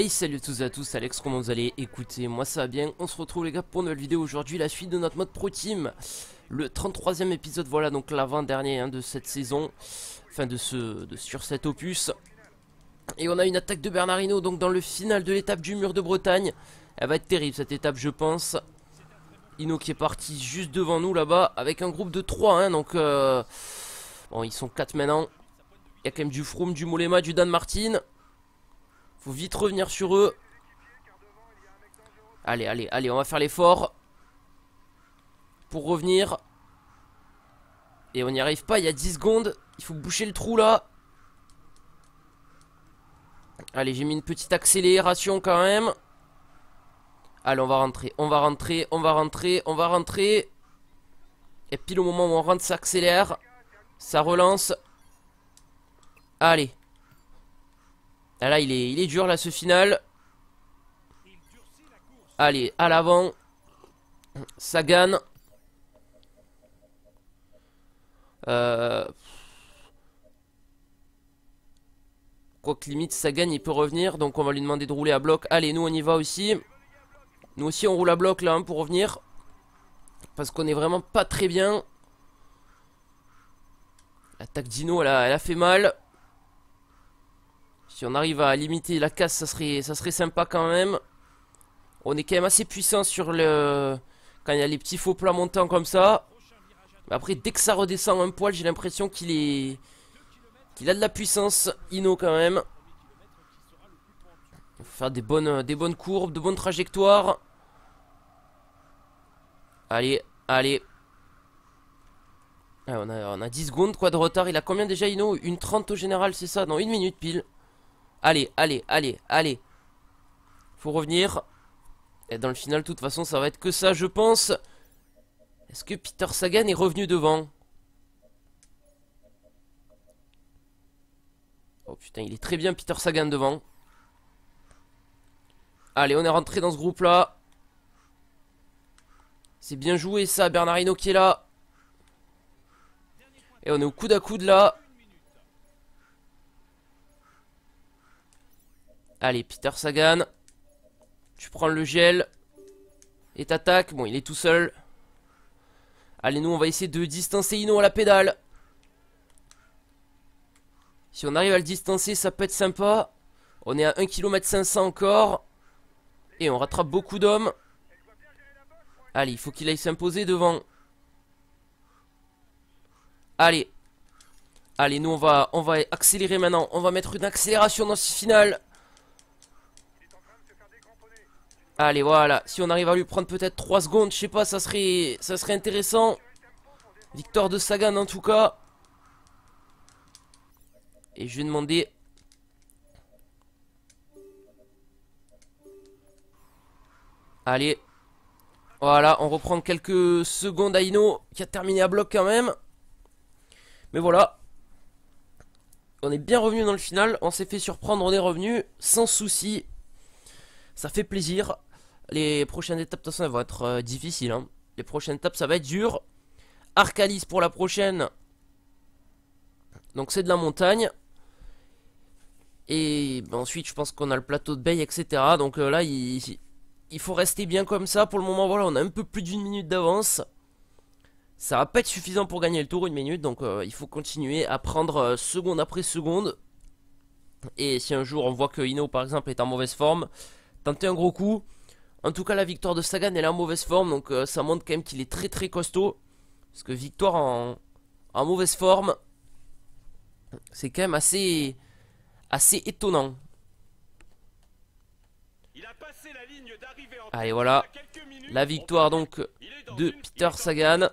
Hey salut tous à tous, Alex, comment vous allez Écoutez, moi ça va bien, on se retrouve les gars pour une nouvelle vidéo aujourd'hui, la suite de notre mode pro team Le 33 ème épisode, voilà donc l'avant-dernier hein, de cette saison, enfin de ce, de, sur cet opus Et on a une attaque de Bernardino donc dans le final de l'étape du mur de Bretagne Elle va être terrible cette étape je pense Ino qui est parti juste devant nous là-bas avec un groupe de 3 hein, donc euh, Bon ils sont 4 maintenant Il y a quand même du Froome, du Molema, du Dan Martin faut vite revenir sur eux. Allez, allez, allez, on va faire l'effort. Pour revenir. Et on n'y arrive pas, il y a 10 secondes. Il faut boucher le trou là. Allez, j'ai mis une petite accélération quand même. Allez, on va rentrer, on va rentrer, on va rentrer, on va rentrer. Et puis au moment où on rentre, ça accélère. Ça relance. Allez là, il est, il est dur, là, ce final. Allez, à l'avant. Sagan. Euh... Quoique limite, Sagan, il peut revenir. Donc, on va lui demander de rouler à bloc. Allez, nous, on y va aussi. Nous aussi, on roule à bloc, là, hein, pour revenir. Parce qu'on est vraiment pas très bien. L'attaque Dino, elle a, elle a fait mal. Si on arrive à limiter la casse, ça serait, ça serait sympa quand même. On est quand même assez puissant sur le... Quand il y a les petits faux plats montants comme ça. Mais après, dès que ça redescend un poil, j'ai l'impression qu'il est... Qu'il a de la puissance, Ino quand même. Il faut faire des bonnes, des bonnes courbes, de bonnes trajectoires. Allez, allez. Ah, on, a, 10 secondes quoi de retard. Il a combien déjà Ino Une 30 au général, c'est ça Non, une minute pile. Allez, allez, allez, allez. Faut revenir. Et dans le final, de toute façon, ça va être que ça, je pense. Est-ce que Peter Sagan est revenu devant Oh putain, il est très bien Peter Sagan devant. Allez, on est rentré dans ce groupe-là. C'est bien joué ça, Bernardino qui est là. Et on est au coude à coude là. Allez, Peter Sagan. Tu prends le gel. Et t'attaques. Bon, il est tout seul. Allez, nous, on va essayer de distancer Ino à la pédale. Si on arrive à le distancer, ça peut être sympa. On est à 1 km 500 encore. Et on rattrape beaucoup d'hommes. Allez, il faut qu'il aille s'imposer devant. Allez. Allez, nous, on va, on va accélérer maintenant. On va mettre une accélération dans ce final. Allez, voilà. Si on arrive à lui prendre peut-être 3 secondes, je sais pas, ça serait, ça serait intéressant. Victoire de Sagan en tout cas. Et je vais demander... Allez. Voilà, on reprend quelques secondes à Ino qui a terminé à bloc quand même. Mais voilà. On est bien revenu dans le final. On s'est fait surprendre, on est revenu sans souci. Ça fait plaisir. Les prochaines étapes, de toute façon, elles vont être euh, difficiles. Hein. Les prochaines étapes, ça va être dur. Arcalis pour la prochaine. Donc c'est de la montagne. Et ben, ensuite, je pense qu'on a le plateau de Bay, etc. Donc euh, là, il, faut rester bien comme ça. Pour le moment, voilà, on a un peu plus d'une minute d'avance. Ça va pas être suffisant pour gagner le tour, une minute. Donc euh, il faut continuer à prendre seconde après seconde. Et si un jour on voit que Ino, par exemple, est en mauvaise forme, tenter un gros coup. En tout cas, la victoire de Sagan, est en mauvaise forme. Donc, euh, ça montre quand même qu'il est très très costaud. Parce que victoire en, en mauvaise forme, c'est quand même assez, assez étonnant. Allez, voilà. La victoire donc de Peter Sagan.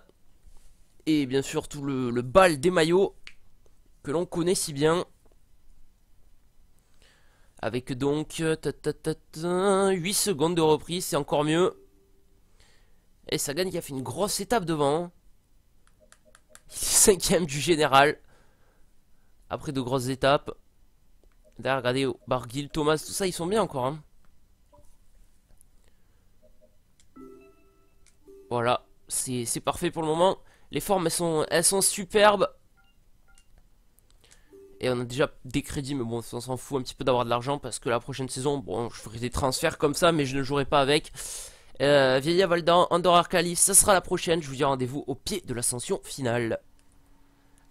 Et bien sûr, tout le, le bal des maillots que l'on connaît si bien. Avec donc 8 euh, secondes de reprise, c'est encore mieux. Et Sagan qui a fait une grosse étape devant. Cinquième du général. Après de grosses étapes. D'ailleurs regardez, Barguil, Thomas, tout ça, ils sont bien encore. Hein. Voilà, c'est parfait pour le moment. Les formes, sont, elles sont superbes. Et on a déjà des crédits, mais bon, on s'en fout un petit peu d'avoir de l'argent parce que la prochaine saison, bon, je ferai des transferts comme ça, mais je ne jouerai pas avec. Euh, Vieille Valda, Valdan, Andorra Arcalis, ça sera la prochaine. Je vous dis rendez-vous au pied de l'ascension finale.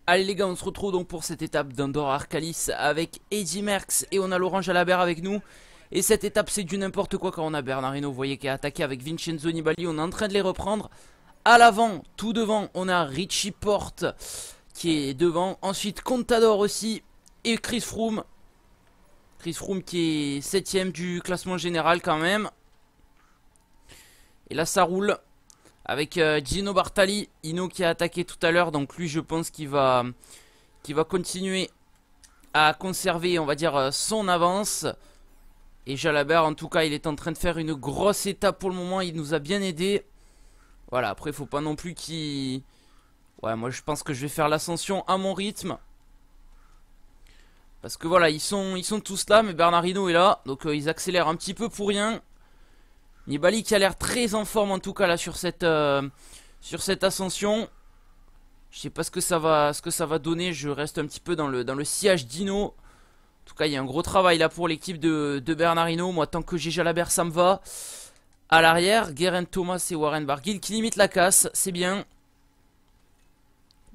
Allez les gars, on se retrouve donc pour cette étape d'Andor Arcalis avec Eddie Merckx et on a l'orange à la berre avec nous. Et cette étape, c'est du n'importe quoi quand on a Bernardino, vous voyez, qui a attaqué avec Vincenzo Nibali. On est en train de les reprendre. À l'avant, tout devant, on a Richie Porte qui est devant. Ensuite, Contador aussi et Chris Froome. Chris Froome qui est 7 du classement général quand même. Et là, ça roule avec euh, Gino Bartali. Ino qui a attaqué tout à l'heure. Donc lui, je pense qu'il va, va continuer à conserver, on va dire, euh, son avance. Et Jalabert, en tout cas, il est en train de faire une grosse étape pour le moment. Il nous a bien aidé. Voilà, après, il faut pas non plus qu'il Ouais, moi je pense que je vais faire l'ascension à mon rythme. Parce que voilà, ils sont, ils sont tous là, mais Bernardino est là. Donc euh, ils accélèrent un petit peu pour rien. Nibali qui a l'air très en forme en tout cas là sur cette, euh, sur cette ascension. Je sais pas ce que ça va, ce que ça va donner. Je reste un petit peu dans le, dans le sillage d'Ino. En tout cas, il y a un gros travail là pour l'équipe de, de, Bernardino. Moi, tant que j'ai Jalabert, ça me va. À l'arrière, Guerin Thomas et Warren Barguil qui limitent la casse. C'est bien.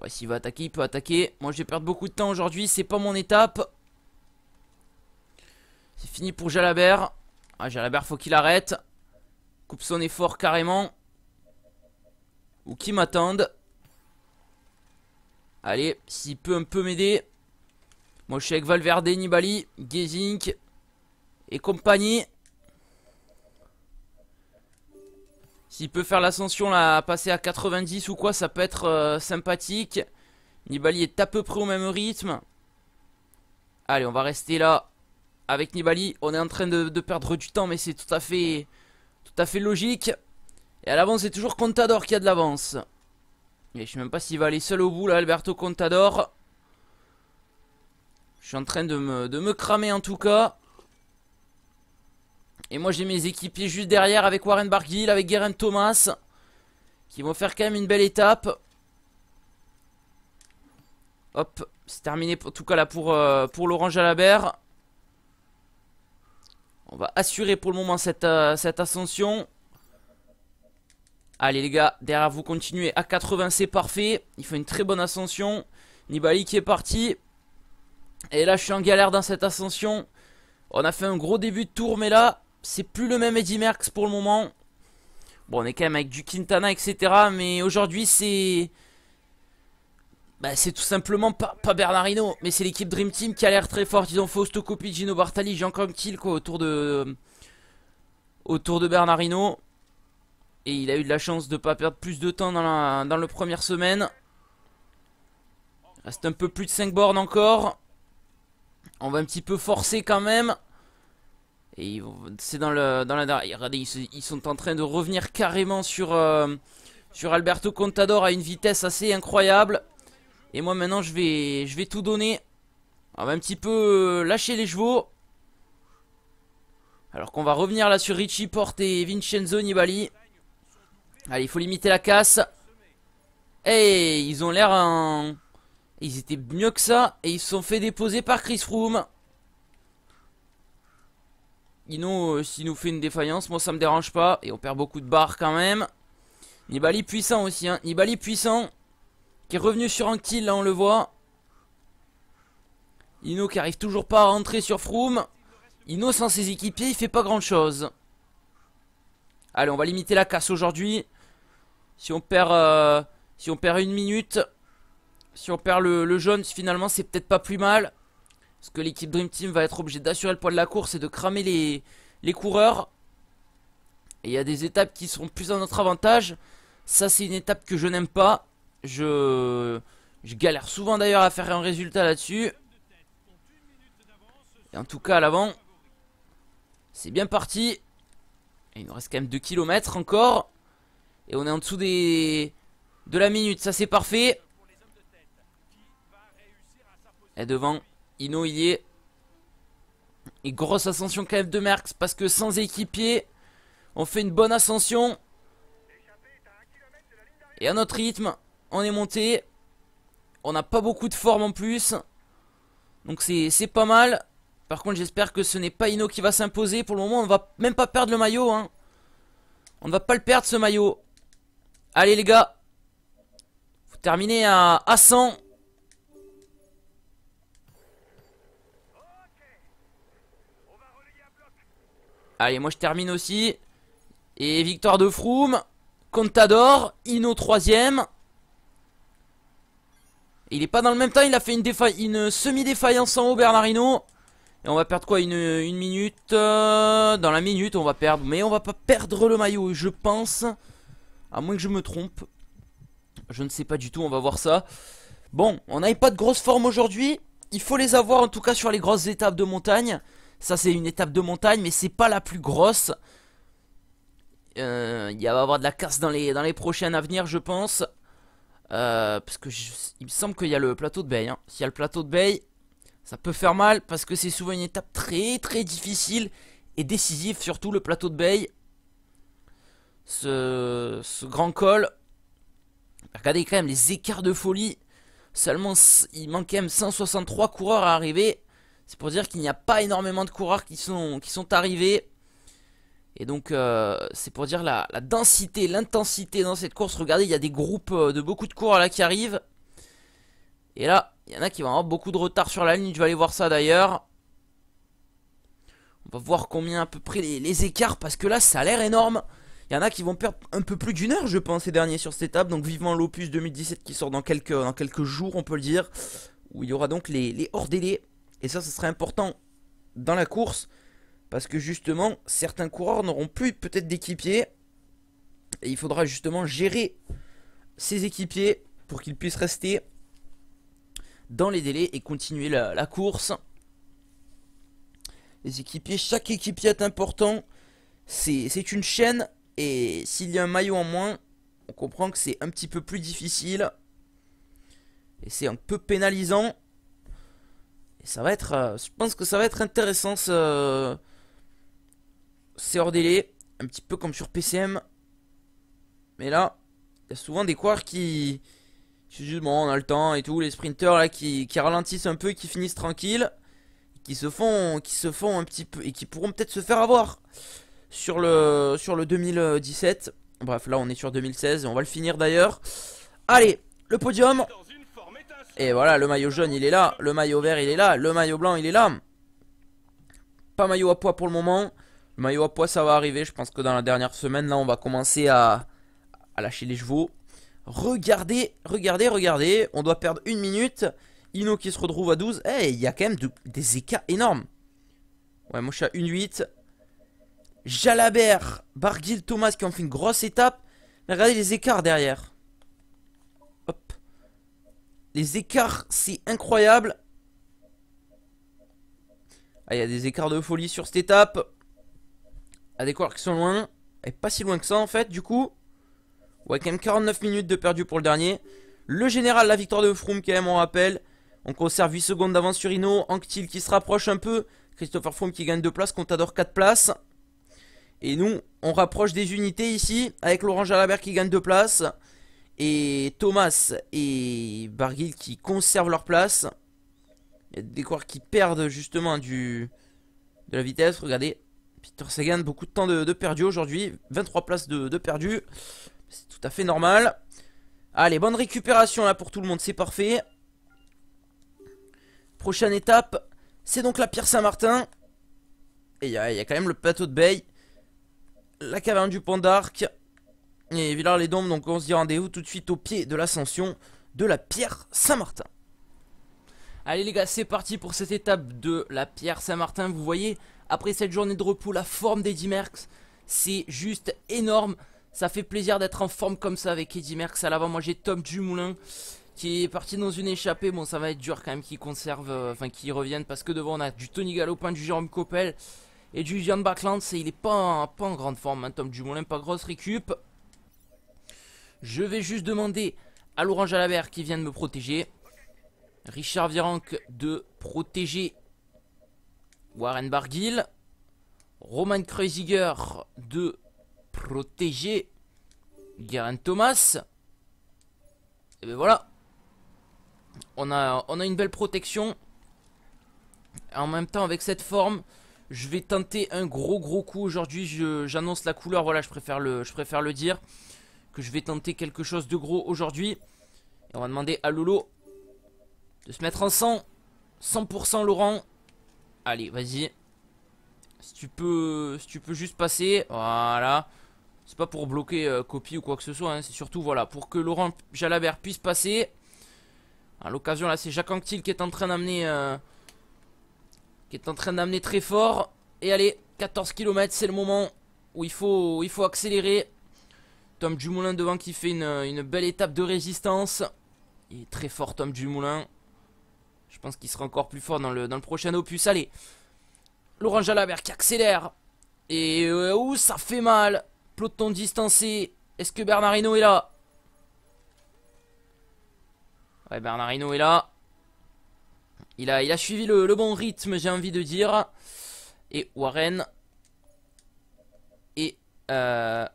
Ouais, s'il va attaquer, il peut attaquer. Moi, je vais perdre beaucoup de temps aujourd'hui. C'est pas mon étape. C'est fini pour Jalabert. Ah, Jalabert, faut qu'il arrête. Coupe son effort carrément. Ou qui m'attende Allez, s'il peut un peu m'aider. Moi, je suis avec Valverde, Nibali, Gezink et compagnie. S'il peut faire l'ascension, là, passer à 90 ou quoi, ça peut être euh, sympathique. Nibali est à peu près au même rythme. Allez, on va rester là avec Nibali. On est en train de, perdre du temps, mais c'est tout à fait, tout à fait logique. Et à l'avance, c'est toujours Contador qui a de l'avance. Et je sais même pas s'il va aller seul au bout, là, Alberto Contador. Je suis en train de me cramer, en tout cas. Et moi j'ai mes équipiers juste derrière avec Warren Barguil, avec Guerin Thomas. Qui vont faire quand même une belle étape. Hop, c'est terminé en tout cas là pour, euh, pour l'Orange Jalabert. On va assurer pour le moment cette, euh, cette ascension. Allez les gars, derrière vous continuez à 80, c'est parfait. Il fait une très bonne ascension. Nibali qui est parti. Et là je suis en galère dans cette ascension. On a fait un gros début de tour mais là c'est plus le même Eddy Merckx pour le moment. Bon, on est quand même avec du Quintana, etc. Mais aujourd'hui, c'est... Bah, c'est tout simplement pas, Bernardino, mais c'est l'équipe Dream Team qui a l'air très forte. Ils ont Fausto Coppi, Gino Bartali, Jean encore quoi, autour de... Autour de Bernardino. Et il a eu de la chance de pas perdre plus de temps dans la, dans première semaine. Reste un peu plus de 5 bornes encore. On va un petit peu forcer quand même. Et c'est dans, le, dans la Regardez, ils, sont en train de revenir carrément sur, euh, sur Alberto Contador à une vitesse assez incroyable. Et moi maintenant, je vais, je vais tout donner. On va un petit peu euh, lâcher les chevaux. Alors qu'on va revenir là sur Richie Porte et Vincenzo Nibali. Allez, il faut limiter la casse. Et ils ont l'air Ils étaient mieux que ça. Et ils se sont fait déposer par Chris Froome. Ino, euh, s'il nous fait une défaillance, moi ça me dérange pas. Et on perd beaucoup de barres quand même. Nibali puissant aussi. Hein. Nibali puissant. Qui est revenu sur un kill, là on le voit. Ino qui arrive toujours pas à rentrer sur Froome. Ino sans ses équipiers, il fait pas grand chose. Allez, on va limiter la casse aujourd'hui. Si on perd euh, si on perd une minute, si on perd le, le jaune, finalement c'est peut-être pas plus mal. Parce que l'équipe Dream Team va être obligée d'assurer le poids de la course et de cramer les, coureurs. Et il y a des étapes qui seront plus à notre avantage. Ça, c'est une étape que je n'aime pas. Je... je galère souvent d'ailleurs à faire un résultat là-dessus. Et en tout cas, à l'avant, c'est bien parti. Et il nous reste quand même 2 km encore. Et on est en dessous des... de la minute. Ça, c'est parfait. Et devant, est. Et grosse ascension kf de Merckx parce que sans équipier, on fait une bonne ascension. Et à notre rythme, on est monté. On n'a pas beaucoup de forme en plus. Donc c'est pas mal. Par contre, j'espère que ce n'est pas Ino qui va s'imposer. Pour le moment, on va même pas perdre le maillot. Hein. On ne va pas le perdre, ce maillot. Allez, les gars. Vous terminez à, à 100. Allez, moi je termine aussi. Et victoire de Froome. Contador. Ino troisième. Il est pas dans le même temps. Il a fait une, semi-défaillance en haut, Bernardino. Et on va perdre quoi une, minute euh, Dans la minute, on va perdre. Mais on va pas perdre le maillot, je pense. À moins que je me trompe. Je ne sais pas du tout, on va voir ça. Bon, on n'a pas de grosse forme aujourd'hui. Il faut les avoir en tout cas sur les grosses étapes de montagne. Ça c'est une étape de montagne mais c'est pas la plus grosse. Euh, il va y avoir de la casse dans les, dans les à venir je pense. Euh, parce que il me semble qu'il y a le plateau de Baye. Hein. S'il y a le plateau de Baye, ça peut faire mal parce que c'est souvent une étape très très difficile et décisive, surtout le plateau de Baye, Ce, ce grand col. Regardez quand même les écarts de folie. Seulement, il manque quand même 163 coureurs à arriver. C'est pour dire qu'il n'y a pas énormément de coureurs qui sont, qui sont arrivés. Et donc euh, c'est pour dire la, la densité, l'intensité dans cette course. Regardez, il y a des groupes euh, de beaucoup de coureurs là qui arrivent. Et là, il y en a qui vont avoir beaucoup de retard sur la ligne. Je vais aller voir ça d'ailleurs. On va voir combien à peu près les, écarts parce que là ça a l'air énorme. Il y en a qui vont perdre un peu plus d'une heure, je pense, ces derniers sur cette étape. Donc vivement l'opus 2017 qui sort dans quelques, dans quelques jours, on peut le dire. Où il y aura donc les, les hors délais. Et ça, ce serait important dans la course. Parce que justement, certains coureurs n'auront plus peut-être d'équipiers. Et il faudra justement gérer ces équipiers pour qu'ils puissent rester dans les délais et continuer la, la course. Les équipiers, chaque équipier est important. C'est une chaîne. Et s'il y a un maillot en moins, on comprend que c'est un petit peu plus difficile. Et c'est un peu pénalisant. Et ça va être. Euh, je pense que ça va être intéressant ce. C'est hors délai. Un petit peu comme sur PCM. Mais là, il y a souvent des coureurs qui. Je juste bon, on a le temps et tout. Les sprinteurs là qui, ralentissent un peu, qui finissent tranquille. Qui se font. Qui se font un petit peu. Et qui pourront peut-être se faire avoir. Sur le, sur le 2017. Bref, là on est sur 2016 et on va le finir d'ailleurs. Allez, le podium. Et voilà, le maillot jaune, il est là. Le maillot vert, il est là. Le maillot blanc, il est là. Pas maillot à poids pour le moment. Le maillot à poids, ça va arriver. Je pense que dans la dernière semaine, là, on va commencer à, à lâcher les chevaux. Regardez, regardez, regardez. On doit perdre une minute. Ino qui se retrouve à 12. Eh, il y a quand même des écarts énormes. Ouais, moi je 1-8. Jalabert, Barguil, Thomas qui ont fait une grosse étape. Mais regardez les écarts derrière. Les écarts, c'est incroyable. Ah, il y a des écarts de folie sur cette étape. À ah, des qui sont loin. Et pas si loin que ça, en fait, du coup. Ouais, quand même 49 minutes de perdu pour le dernier. Le général, la victoire de Froome, quand même, on rappelle. On conserve 8 secondes d'avance sur Hino. Anctil qui se rapproche un peu. Christopher Froome qui gagne 2 places. Contador 4 places. Et nous, on rapproche des unités ici. Avec Laurent Jalabert qui gagne 2 places et Thomas et Barguil qui conservent leur place. Il y a des coureurs qui perdent justement du, de la vitesse. Regardez, Peter Sagan, beaucoup de temps de, perdu aujourd'hui. 23 places de, perdu. C'est tout à fait normal. Allez, bonne récupération là pour tout le monde, c'est parfait. Prochaine étape, c'est donc la Pierre Saint-Martin. Et il y, y, a quand même le plateau de Bay. La caverne du Pont d'Arc et voilà les dombes Donc on se dit rendez-vous tout de suite au pied de l'ascension de la Pierre Saint-Martin. Allez les gars, c'est parti pour cette étape de la Pierre Saint-Martin. Vous voyez, après cette journée de repos, la forme d'Eddy Merckx, c'est juste énorme. Ça fait plaisir d'être en forme comme ça avec Eddy Merckx. À l'avant, moi j'ai Tom Dumoulin qui est parti dans une échappée. Bon, ça va être dur quand même qu'il conserve, euh, enfin qu'il reviennent parce que devant on a du Tony Galopin, du Jérôme Coppel et du Jan Backland. Et il est pas en, pas en grande forme, hein, Tom Dumoulin, pas grosse récup. Je vais juste demander à l'Orange Jalabert qui vient de me protéger. Richard Virenque de protéger Warren Barguil. Roman Kreuziger de protéger Garen Thomas. Et ben voilà. On a, on a une belle protection. en même temps, avec cette forme, je vais tenter un gros gros coup aujourd'hui. J'annonce la couleur, voilà, je préfère le, je préfère le dire que je vais tenter quelque chose de gros aujourd'hui. Et on va demander à Lolo de se mettre en 100. 100% Laurent. Allez, vas-y. Si tu peux si tu peux juste passer, voilà. C'est pas pour bloquer euh, copie ou quoi que ce soit, hein. c'est surtout voilà pour que Laurent Jalabert puisse passer. À l'occasion là, c'est Jacques Anquetil qui est en train d'amener euh, qui est en train d'amener très fort et allez, 14 km, c'est le moment où il faut où il faut accélérer. Tom Dumoulin devant qui fait une, belle étape de résistance. Il est très fort Tom Dumoulin. Je pense qu'il sera encore plus fort dans le, prochain opus. Allez, Laurent Jalabert qui accélère. Et euh, où ça fait mal. Peloton distancé. Est-ce que Bernardino est là Ouais, Bernardino est là. Il a, suivi le, bon rythme, j'ai envie de dire. Et Warren. Et... Euh,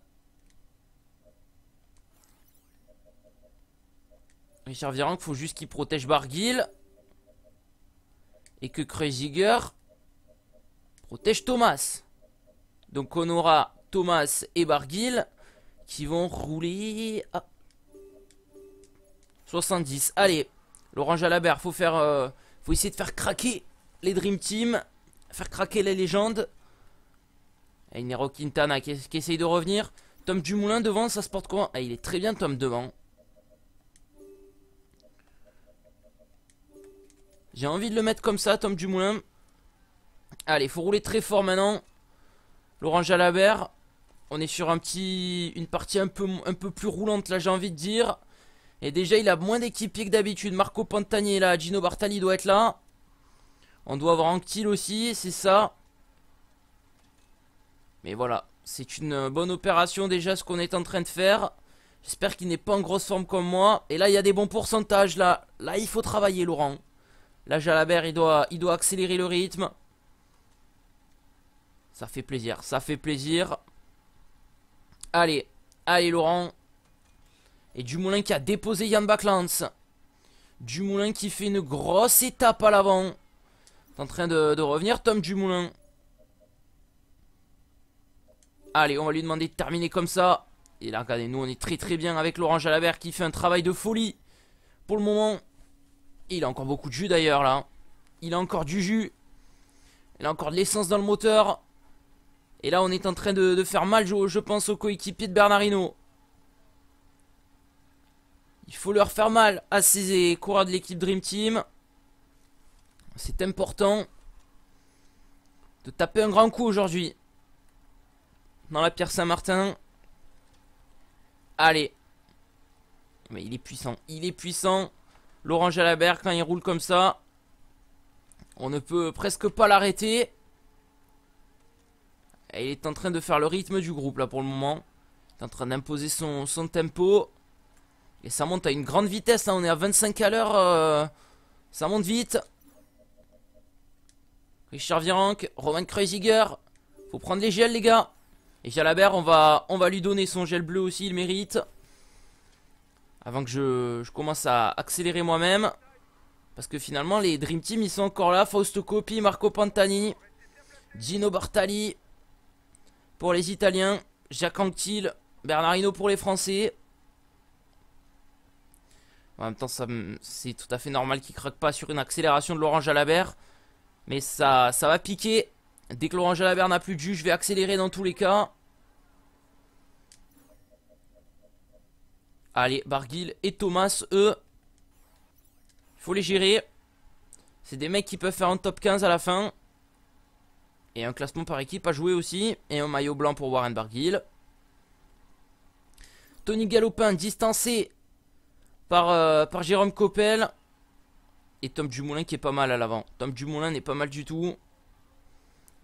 Richard qu'il faut juste qu'il protège Barguil. Et que Kreuziger protège Thomas. Donc on aura Thomas et Barguil qui vont rouler 70. Allez, l'orange à faut faire, euh, faut essayer de faire craquer les Dream Team, faire craquer les légendes. Et Nero Quintana qui, qui essaye de revenir. Tom Dumoulin devant, ça se porte comment ah, Il est très bien Tom devant. J'ai envie de le mettre comme ça, Tom Dumoulin. Allez, il faut rouler très fort maintenant. Laurent Jalabert. On est sur un petit, une partie un peu, un peu plus roulante là, j'ai envie de dire. Et déjà, il a moins d'équipiers que d'habitude. Marco Pantani est là, Gino Bartali doit être là. On doit avoir Anctil aussi, c'est ça. Mais voilà, c'est une bonne opération déjà ce qu'on est en train de faire. J'espère qu'il n'est pas en grosse forme comme moi. Et là, il y a des bons pourcentages là. Là, il faut travailler, Laurent. Là, Jalabert, il doit, il doit accélérer le rythme. Ça fait plaisir, ça fait plaisir. Allez, allez Laurent. Et Dumoulin qui a déposé Yann Du Dumoulin qui fait une grosse étape à l'avant. T'es en train de, de, revenir, Tom Dumoulin. Allez, on va lui demander de terminer comme ça. Et là, regardez, nous, on est très très bien avec Laurent Jalabert qui fait un travail de folie pour le moment il a encore beaucoup de jus d'ailleurs là. Il a encore du jus. Il a encore de l'essence dans le moteur. Et là on est en train de, faire mal je, pense aux coéquipier de Bernardino. Il faut leur faire mal à ces coureurs de l'équipe Dream Team. C'est important de taper un grand coup aujourd'hui. Dans la pierre Saint-Martin. Allez. Mais il est puissant. Il est puissant. Laurent Jalabert, quand il roule comme ça, on ne peut presque pas l'arrêter. il est en train de faire le rythme du groupe là pour le moment. Il est en train d'imposer son, tempo. Et ça monte à une grande vitesse. Hein. On est à 25 à l'heure. Euh, ça monte vite. Richard Virenque, Roman Kreuziger. Faut prendre les gels les gars. Et Jalabert, on va, on va lui donner son gel bleu aussi, il mérite. Avant que je, commence à accélérer moi-même. Parce que finalement, les Dream Team, ils sont encore là. Fausto Coppi, Marco Pantani, Gino Bartali pour les Italiens. Jacques Anquetil, Bernardino pour les Français. En même temps, c'est tout à fait normal qu'il craque pas sur une accélération de la Jalabert. Mais ça, ça va piquer. Dès que l'Orange Jalabert n'a plus de jus, je vais accélérer dans tous les cas. Allez, Barguil et Thomas, eux, faut les gérer. C'est des mecs qui peuvent faire un top 15 à la fin. Et un classement par équipe à jouer aussi. Et un maillot blanc pour Warren Barguil. Tony Galopin distancé par, euh, par Jérôme Coppel. Et Tom Dumoulin qui est pas mal à l'avant. Tom Dumoulin n'est pas mal du tout.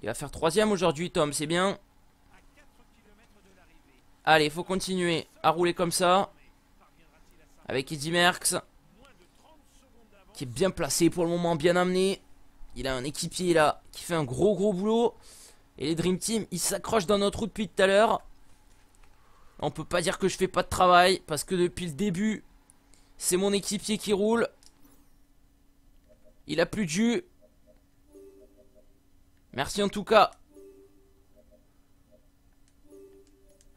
Il va faire troisième aujourd'hui, Tom, c'est bien. Allez, il faut continuer à rouler comme ça. Avec Eddy Merckx. Qui est bien placé pour le moment, bien amené. Il a un équipier là qui fait un gros gros boulot. Et les Dream Team, ils s'accrochent dans notre roue depuis tout à l'heure. On peut pas dire que je fais pas de travail parce que depuis le début, c'est mon équipier qui roule. Il a plus de jus. Merci en tout cas.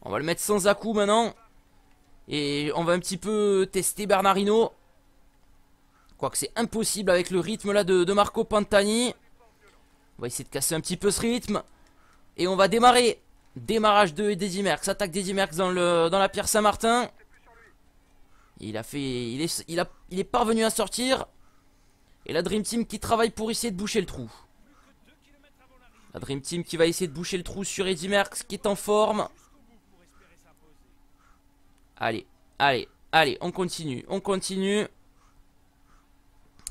On va le mettre sans à coup maintenant. Et on va un petit peu tester Bernardino. Quoique c'est impossible avec le rythme là de, Marco Pantani. On va essayer de casser un petit peu ce rythme. Et on va démarrer. Démarrage de Eddy Merckx. Attaque d'Eddy Merckx dans, le, dans la pierre Saint-Martin. Il a fait. Il est, il, il est parvenu à sortir. Et la Dream Team qui travaille pour essayer de boucher le trou. La Dream Team qui va essayer de boucher le trou sur Eddy Merckx qui est en forme. Allez, allez, allez, on continue, on continue.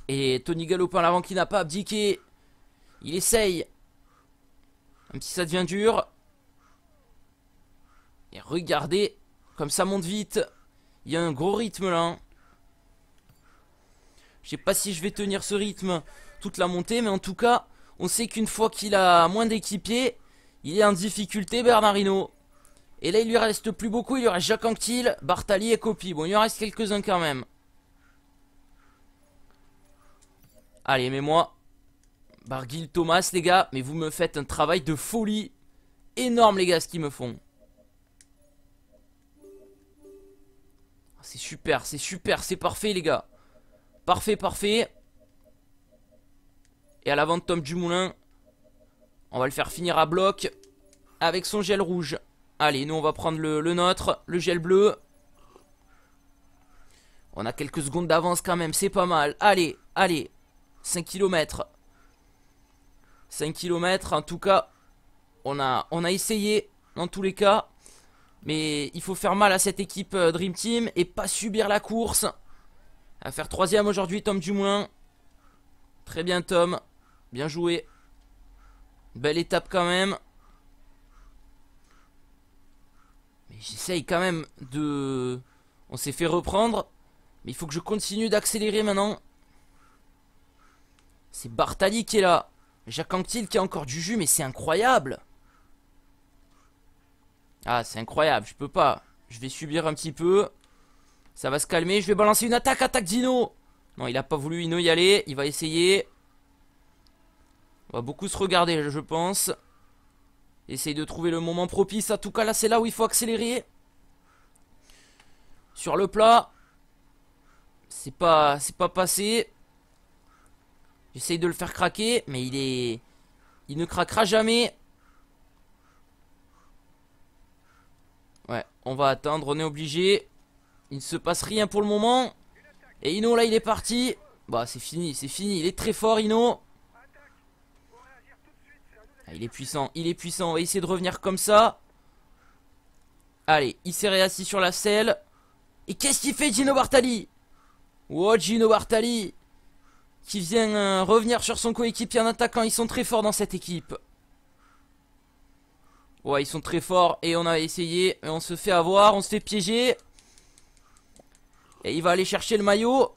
Et Tony en avant qui n'a pas abdiqué. Il essaye. Même si ça devient dur. Et regardez, comme ça monte vite. Il y a un gros rythme là. Je hein. Je sais pas si je vais tenir ce rythme toute la montée, mais en tout cas, on sait qu'une fois qu'il a moins d'équipiers, il est en difficulté Bernardino. Et là, il lui reste plus beaucoup. Il y aura Jacques Anquetil, Bartali et Copy. Bon, il y en reste quelques-uns quand même. Allez, mais moi, Barguil, Thomas, les gars. Mais vous me faites un travail de folie. Énorme, les gars, ce qu'ils me font. Ah, c'est super, c'est super, c'est parfait, les gars. Parfait, parfait. Et à l'avant de Tom Dumoulin, on va le faire finir à bloc avec son gel rouge. Allez, nous on va prendre le, nôtre, le gel bleu. On a quelques secondes d'avance quand même, c'est pas mal. Allez, allez, 5 km. 5 km, en tout cas, on a, on a essayé, dans tous les cas. Mais il faut faire mal à cette équipe euh, Dream Team et pas subir la course. À faire troisième aujourd'hui, Tom du Très bien, Tom. Bien joué. Belle étape quand même. J'essaye quand même de... On s'est fait reprendre. Mais il faut que je continue d'accélérer maintenant. C'est Bartali qui est là. Jacques Anquetil qui a encore du jus, mais c'est incroyable. Ah, c'est incroyable, je peux pas. Je vais subir un petit peu. Ça va se calmer, je vais balancer une attaque, attaque d'Ino. Non, il a pas voulu Ino y aller, il va essayer. On va beaucoup se regarder, je pense. Essaye de trouver le moment propice. En tout cas, là, c'est là où il faut accélérer. Sur le plat. C'est pas, c'est pas passé. J'essaye de le faire craquer, mais il est... Il ne craquera jamais. Ouais, on va attendre, on est obligé. Il ne se passe rien pour le moment. Et Ino, là, il est parti. Bah, c'est fini, c'est fini. Il est très fort, Ino. Ah, il est puissant, il est puissant. On va essayer de revenir comme ça. Allez, il s'est réassis sur la selle. Et qu'est-ce qu'il fait Gino Bartali Oh Gino Bartali Qui vient euh, revenir sur son coéquipier en attaquant. Ils sont très forts dans cette équipe. Ouais, ils sont très forts et on a essayé. on se fait avoir, on se fait piéger. Et il va aller chercher le maillot.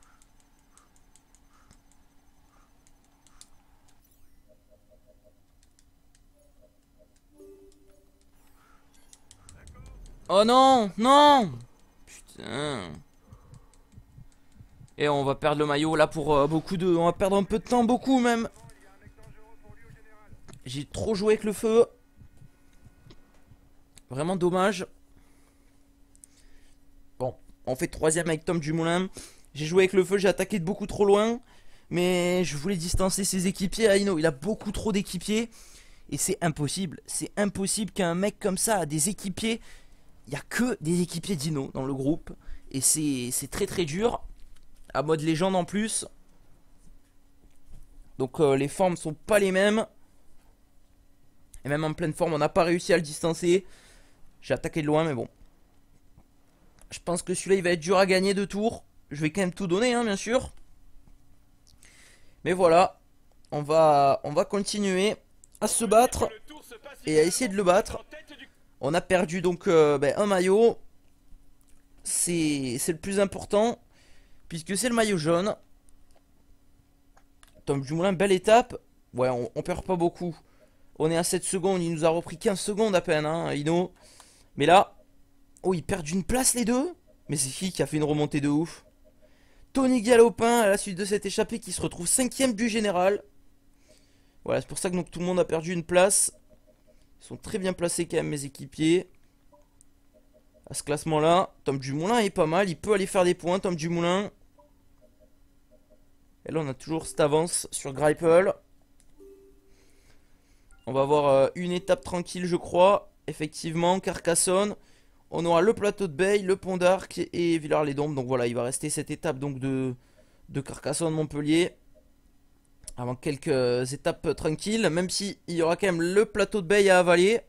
Oh non, non Putain. Et eh, on va perdre le maillot là pour euh, beaucoup de... On va perdre un peu de temps, beaucoup même. J'ai trop joué avec le feu. Vraiment dommage. Bon, on fait troisième avec Tom Dumoulin. J'ai joué avec le feu, j'ai attaqué de beaucoup trop loin. Mais je voulais distancer ses équipiers. Aino, il a beaucoup trop d'équipiers. Et c'est impossible. C'est impossible qu'un mec comme ça a des équipiers il n'y a que des équipiers Dino dans le groupe. Et c'est très très dur. À mode légende en plus. Donc euh, les formes sont pas les mêmes. Et même en pleine forme, on n'a pas réussi à le distancer. J'ai attaqué de loin, mais bon. Je pense que celui-là, il va être dur à gagner Deux tours. Je vais quand même tout donner, hein, bien sûr. Mais voilà. On va, on va continuer à se battre et à essayer de le battre. On a perdu donc euh, ben, un maillot. C'est le plus important. Puisque c'est le maillot jaune. Tom Dumoulin, belle étape. Ouais, on, perd pas beaucoup. On est à 7 secondes. Il nous a repris 15 secondes à peine, hein, Ino. Mais là... Oh, ils perdent une place les deux Mais c'est qui qui a fait une remontée de ouf Tony Galopin, à la suite de cette échappée, qui se retrouve 5ème du général. Voilà, c'est pour ça que tout le monde a perdu une place. Ils sont très bien placés quand même mes équipiers. À ce classement là, Tom Dumoulin est pas mal. Il peut aller faire des points Tom Dumoulin. Et là on a toujours cette avance sur Gripple. On va avoir euh, une étape tranquille je crois. Effectivement Carcassonne. On aura le plateau de Bay, le pont d'Arc et Villars-les-Dombes. Donc voilà, il va rester cette étape donc de, de Carcassonne-Montpellier avant quelques étapes tranquilles, même si il y aura quand même le plateau de baie à avaler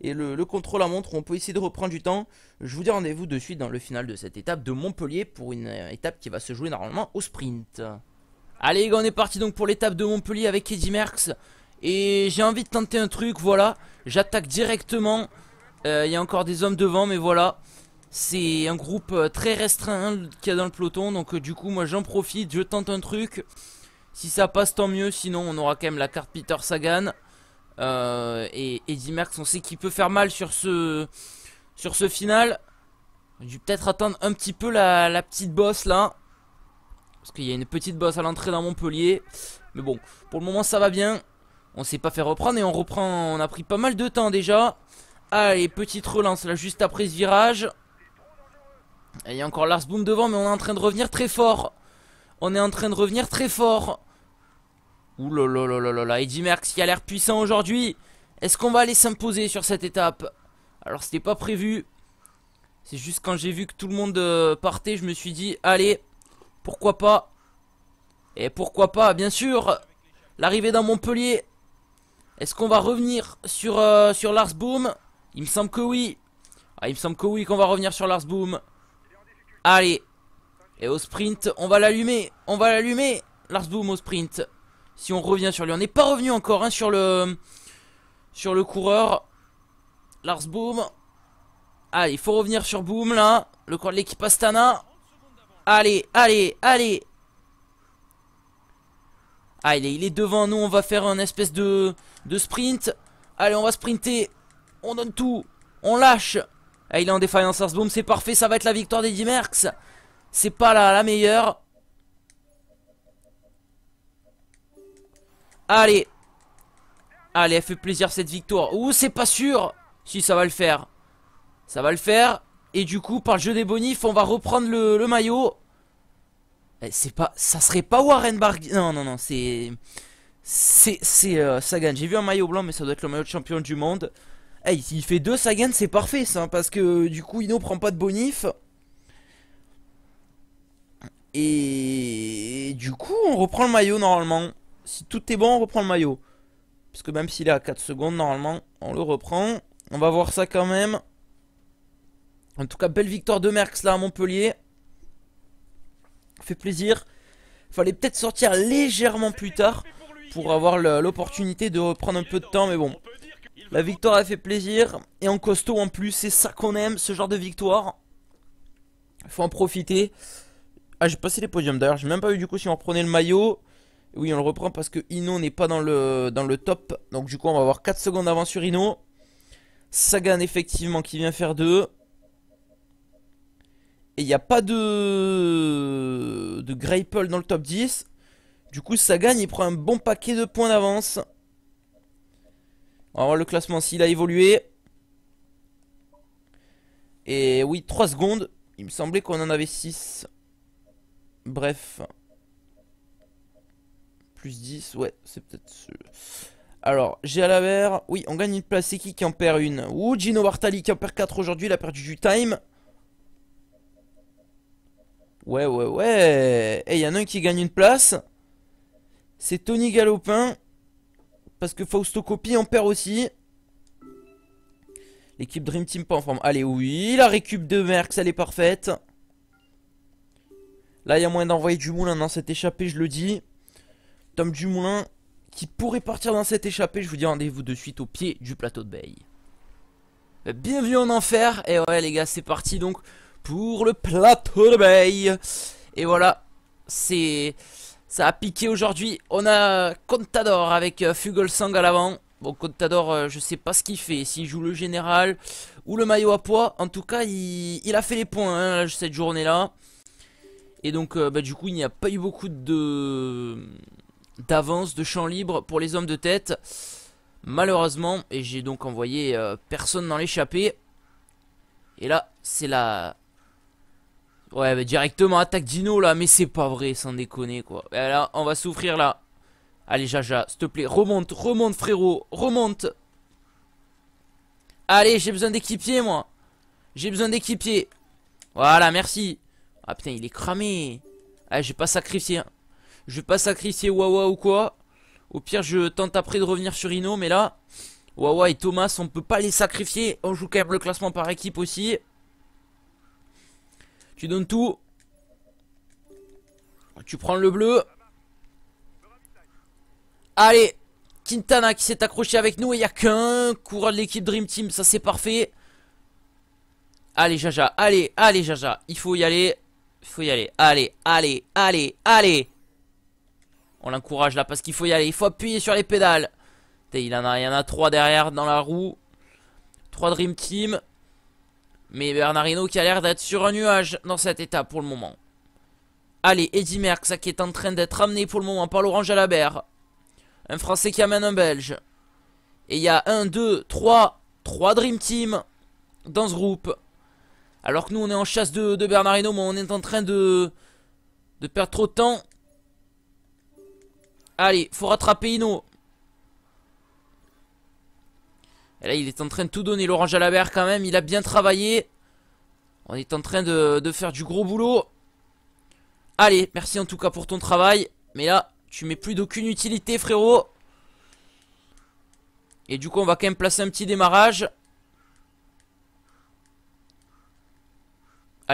et le, contrôle à montre on peut essayer de reprendre du temps. Je vous dis rendez-vous de suite dans le final de cette étape de Montpellier pour une étape qui va se jouer normalement au sprint. Allez on est parti donc pour l'étape de Montpellier avec Eddy Merckx. Et j'ai envie de tenter un truc, voilà. J'attaque directement. Euh, il y a encore des hommes devant, mais voilà. C'est un groupe euh, très restreint hein, qu'il y a dans le peloton. Donc euh, du coup, moi j'en profite, je tente un truc. Si ça passe, tant mieux. Sinon, on aura quand même la carte Peter Sagan. Euh, et Eddy Merckx, on sait qu'il peut faire mal sur ce, sur ce final. J'ai peut-être attendre un petit peu la, petite bosse là. Parce qu'il y a une petite bosse à l'entrée dans Montpellier. Mais bon, pour le moment, ça va bien. On s'est pas fait reprendre et on reprend. On a pris pas mal de temps déjà. Allez, petite relance là juste après ce virage. Et il y a encore Lars Boom devant, mais on est en train de revenir très fort. On est en train de revenir très fort. Ouh là là là là là. Eddy Merckx qui a l'air puissant aujourd'hui. Est-ce qu'on va aller s'imposer sur cette étape Alors, c'était pas prévu. C'est juste quand j'ai vu que tout le monde euh, partait, je me suis dit, allez, pourquoi pas Et pourquoi pas, bien sûr L'arrivée dans Montpellier. Est-ce qu'on va revenir sur, euh, sur Lars Boom Il me semble que oui. Ah, il me semble que oui qu'on va revenir sur Lars Boom. Allez, et au sprint, on va l'allumer. On va l'allumer. Lars Boom au sprint. Si on revient sur lui. On n'est pas revenu encore hein, sur le sur le coureur. Lars Boom. Allez, ah, il faut revenir sur Boom là. Le coureur de l'équipe Astana. Allez, allez, allez. Allez, ah, il est devant nous. On va faire un espèce de, sprint. Allez, on va sprinter. On donne tout. On lâche. Ah, il est en défaillance Lars Boom. C'est parfait. Ça va être la victoire des Merckx. C'est pas la, meilleure. Allez. Allez, elle fait plaisir cette victoire. Ouh, c'est pas sûr. Si, ça va le faire. Ça va le faire. Et du coup, par le jeu des bonifs, on va reprendre le, maillot. Eh, c'est pas... Ça serait pas Warren Barg. Non, non, non, c'est... C'est... C'est euh, Sagan. J'ai vu un maillot blanc, mais ça doit être le maillot de champion du monde. Hey, eh, il fait deux Sagan, c'est parfait, ça. Parce que, du coup, Ino prend pas de bonif. Et du coup, on reprend le maillot normalement. Si tout est bon, on reprend le maillot. Parce que même s'il est à 4 secondes, normalement, on le reprend. On va voir ça quand même. En tout cas, belle victoire de Merckx là à Montpellier. Fait plaisir. Fallait peut-être sortir légèrement plus tard pour avoir l'opportunité de reprendre un peu de temps. Mais bon, la victoire a fait plaisir. Et en costaud en plus, c'est ça qu'on aime, ce genre de victoire. Faut en profiter. Ah, j'ai passé les podiums d'ailleurs. J'ai même pas vu du coup si on reprenait le maillot. Oui, on le reprend parce que Ino n'est pas dans le, dans le top. Donc du coup, on va avoir 4 secondes d'avance sur Ino. Sagan, effectivement, qui vient faire 2. Et il n'y a pas de... de Greipel dans le top 10. Du coup, Sagan, il prend un bon paquet de points d'avance. On va voir le classement s'il a évolué. Et oui, 3 secondes. Il me semblait qu'on en avait 6. Bref. Plus 10, ouais, c'est peut-être Alors, j'ai à la verre. Oui, on gagne une place. C'est qui qui en perd une Ouh, Gino Bartali qui en perd 4 aujourd'hui. Il a perdu du time. Ouais, ouais, ouais. Et eh, il y en a un qui gagne une place. C'est Tony Galopin. Parce que Fausto Coppi en perd aussi. L'équipe Dream Team pas en forme. Allez, oui, la récup de Merckx, elle est parfaite. Là, il y a moyen d'envoyer Dumoulin dans cette échappée, je le dis. Tom Dumoulin qui pourrait partir dans cette échappée. Je vous dis rendez-vous de suite au pied du plateau de Bay. Bienvenue en enfer. Et eh ouais, les gars, c'est parti donc pour le plateau de Bay. Et voilà, c'est. Ça a piqué aujourd'hui. On a Contador avec euh, Fugelsang à l'avant. Bon, Contador, euh, je sais pas ce qu'il fait. S'il joue le général ou le maillot à poids. En tout cas, il, a fait les points hein, cette journée-là. Et donc, euh, bah, du coup, il n'y a pas eu beaucoup de d'avance, de champ libre pour les hommes de tête. Malheureusement, et j'ai donc envoyé euh, personne dans l'échappée. Et là, c'est la... Ouais, bah, directement attaque Dino, là. Mais c'est pas vrai, sans déconner, quoi. Et là, on va souffrir, là. Allez, Jaja, s'il te plaît, remonte, remonte, frérot, remonte. Allez, j'ai besoin d'équipier, moi. J'ai besoin d'équipier. Voilà, merci. Ah putain, il est cramé. Ah, je vais pas sacrifier. Hein. Je vais pas sacrifier Wawa ou quoi. Au pire, je tente après de revenir sur Ino, mais là, Wawa et Thomas, on peut pas les sacrifier. On joue quand même le classement par équipe aussi. Tu donnes tout. Tu prends le bleu. Allez, Quintana qui s'est accroché avec nous. Il y a qu'un coureur de l'équipe Dream Team. Ça, c'est parfait. Allez, Jaja. Allez, allez, Jaja. Il faut y aller faut y aller. Allez, allez, allez, allez. On l'encourage là parce qu'il faut y aller. Il faut appuyer sur les pédales. Il en a, y en a 3 derrière dans la roue. 3 Dream Team. Mais Bernardino qui a l'air d'être sur un nuage dans cette étape pour le moment. Allez, Eddy Merckx qui est en train d'être amené pour le moment par l'orange à la berre. Un Français qui amène un Belge. Et il y a 1, 2, 3, 3 Dream Team dans ce groupe. Alors que nous, on est en chasse de, de Bernardino, mais on est en train de, de perdre trop de temps. Allez, faut rattraper Ino. Et là, il est en train de tout donner, l'orange à la mer quand même. Il a bien travaillé. On est en train de, de faire du gros boulot. Allez, merci en tout cas pour ton travail. Mais là, tu mets plus d'aucune utilité, frérot. Et du coup, on va quand même placer un petit démarrage.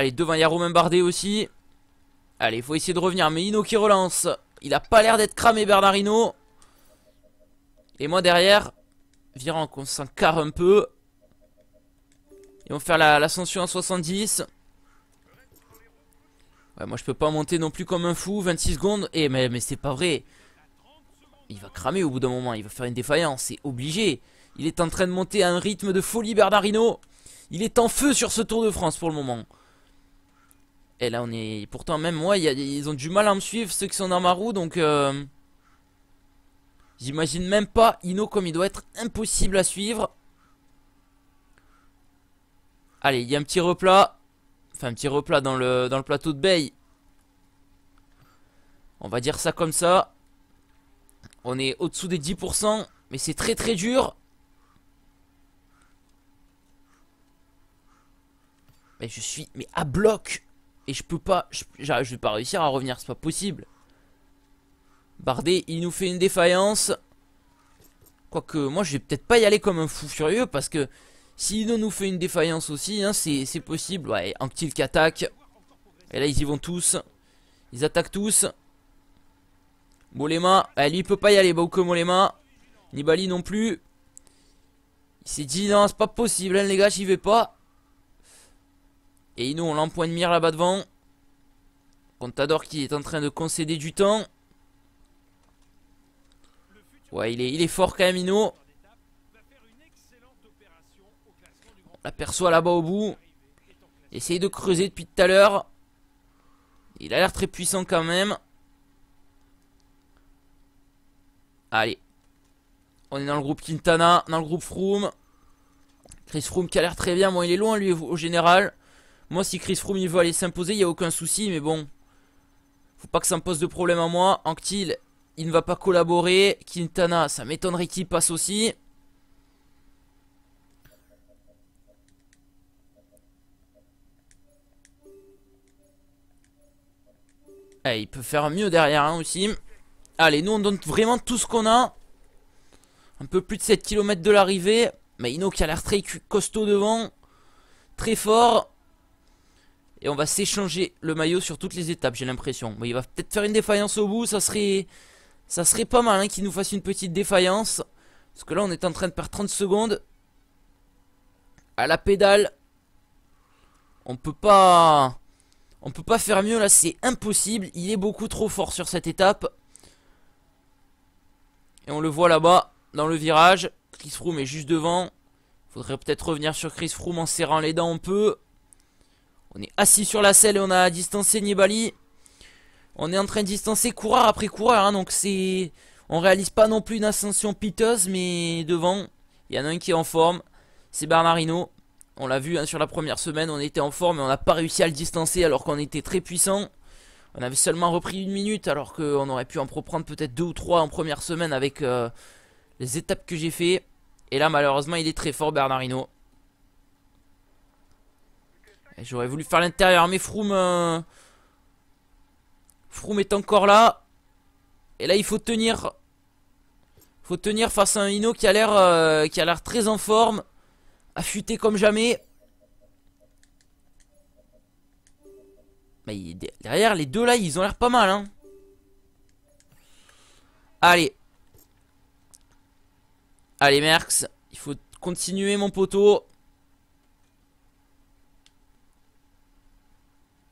Allez, devant, il y a Romain Bardet aussi. Allez, il faut essayer de revenir. Mais Hino qui relance. Il a pas l'air d'être cramé, Bernardino. Et moi, derrière, virant qu'on s'en carre un peu. Ils vont faire l'ascension en 70. Ouais, moi, je peux pas monter non plus comme un fou. 26 secondes. Et eh, mais, mais c'est pas vrai. Il va cramer au bout d'un moment. Il va faire une défaillance. C'est obligé. Il est en train de monter à un rythme de folie, Bernardino. Il est en feu sur ce Tour de France pour le moment. Et là on est... Pourtant même moi, ils ont du mal à me suivre ceux qui sont dans ma roue donc... Euh, j'imagine même pas Ino comme il doit être impossible à suivre. Allez, il y a un petit replat. Enfin, un petit replat dans le, dans le plateau de Bay. On va dire ça comme ça. On est au-dessous des 10%, mais c'est très très dur. Mais je suis mais à bloc. Et je peux pas, je, vais pas réussir à revenir, c'est pas possible. Bardé, il nous fait une défaillance. Quoique, moi je vais peut-être pas y aller comme un fou furieux parce que s'il nous fait une défaillance aussi, hein, c'est possible. Ouais, un petit attaque. Et là ils y vont tous. Ils attaquent tous. Molema, lui il peut pas y aller, Bauke Molema. Nibali non plus. Il s'est dit non c'est pas possible, hein, les gars j'y vais pas. Et nous, on l'empoigne Mire là-bas devant. Contador qui est en train de concéder du temps. Ouais, il est, il est fort quand même, Ino. On l'aperçoit là-bas au bout. Essaye de creuser depuis tout à l'heure. Il a l'air très puissant quand même. Allez. On est dans le groupe Quintana, dans le groupe Froome. Chris Froome qui a l'air très bien. Bon, il est loin, lui, au général. Moi, si Chris Froome il veut aller s'imposer, il n'y a aucun souci, mais bon. Faut pas que ça me pose de problème à moi. Anctil, il ne va pas collaborer. Quintana, ça m'étonnerait qu'il passe aussi. Eh, il peut faire mieux derrière hein, aussi. Allez, nous on donne vraiment tout ce qu'on a. Un peu plus de 7 km de l'arrivée. Mais Ino qui a l'air très costaud devant. Très fort. Et on va s'échanger le maillot sur toutes les étapes, j'ai l'impression. il va peut-être faire une défaillance au bout, ça serait... Ça serait pas mal hein, qu'il nous fasse une petite défaillance. Parce que là, on est en train de perdre 30 secondes. À la pédale. On peut pas... On peut pas faire mieux, là, c'est impossible. Il est beaucoup trop fort sur cette étape. Et on le voit là-bas, dans le virage. Chris Froome est juste devant. Faudrait peut-être revenir sur Chris Froome en serrant les dents un peu. On est assis sur la selle et on a distancé Nibali. On est en train de distancer coureur après coureur. Hein, donc c'est. On réalise pas non plus une ascension piteuse, mais devant, il y en a un qui est en forme. C'est Bernardino. On l'a vu hein, sur la première semaine, on était en forme et on n'a pas réussi à le distancer alors qu'on était très puissant. On avait seulement repris une minute alors qu'on aurait pu en reprendre peut-être deux ou trois en première semaine avec euh, les étapes que j'ai fait. Et là malheureusement il est très fort Bernardino. Eh, j'aurais voulu faire l'intérieur, mais Froome... Euh, Froome est encore là. Et là, il faut tenir... Faut tenir face à un Hino qui a l'air euh, qui a l'air très en forme, affûté comme jamais. derrière les deux là, ils ont l'air pas mal hein. Allez. Allez Merx, il faut continuer mon poteau.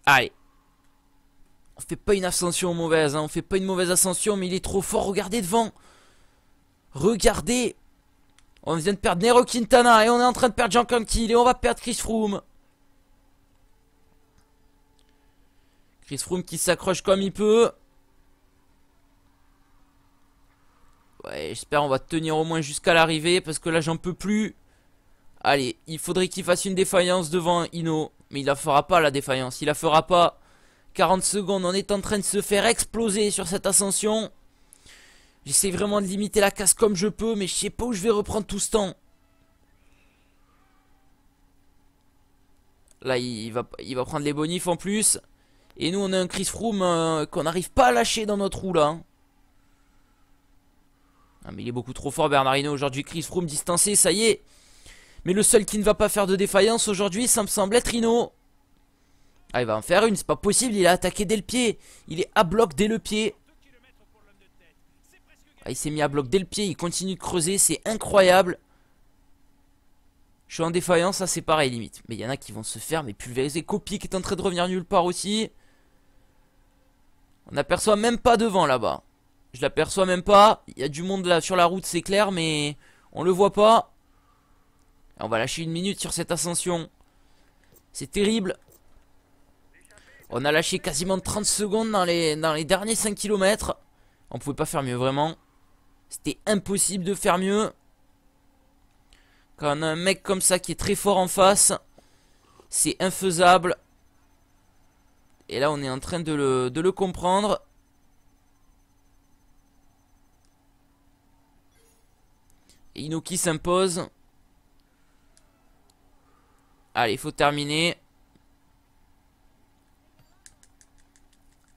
Allez. On fait pas une ascension mauvaise, hein. on fait pas une mauvaise ascension, mais il est trop fort. Regardez devant. Regardez. On vient de perdre Nero Quintana et on est en train de perdre Jean Cantil et on va perdre Chris Froome. Chris Froome qui s'accroche comme il peut. Ouais, j'espère on va tenir au moins jusqu'à l'arrivée parce que là j'en peux plus. Allez, il faudrait qu'il fasse une défaillance devant Hino. Mais il la fera pas la défaillance. Il la fera pas. 40 secondes, on est en train de se faire exploser sur cette ascension. J'essaie vraiment de limiter la casse comme je peux, mais je sais pas où je vais reprendre tout ce temps. Là, il va, il va prendre les bonifs en plus. Et nous, on a un Chris Froome euh, qu'on n'arrive pas à lâcher dans notre roue, là. Hein. Ah, mais il est beaucoup trop fort, Bernardino. Aujourd'hui, Chris Froome distancé, ça y est. Mais le seul qui ne va pas faire de défaillance aujourd'hui, ça me semble être Rino. Ah, il va en faire une, c'est pas possible, il a attaqué dès le pied. Il est à bloc dès le pied. Ah, il s'est mis à bloc dès le pied, il continue de creuser, c'est incroyable. Je suis en défaillance, ça c'est pareil limite. Mais il y en a qui vont se faire, mais pulvériser. Copy qui est en train de revenir nulle part aussi. On n'aperçoit même pas devant là-bas. Je l'aperçois même pas. Il y a du monde là sur la route, c'est clair, mais on le voit pas. On va lâcher une minute sur cette ascension. C'est terrible. On a lâché quasiment 30 secondes dans les, derniers 5 km. On pouvait pas faire mieux, vraiment. C'était impossible de faire mieux. Quand on a un mec comme ça qui est très fort en face, c'est infaisable. Et là, on est en train de le, de le comprendre. Inoki s'impose. Allez, il faut terminer.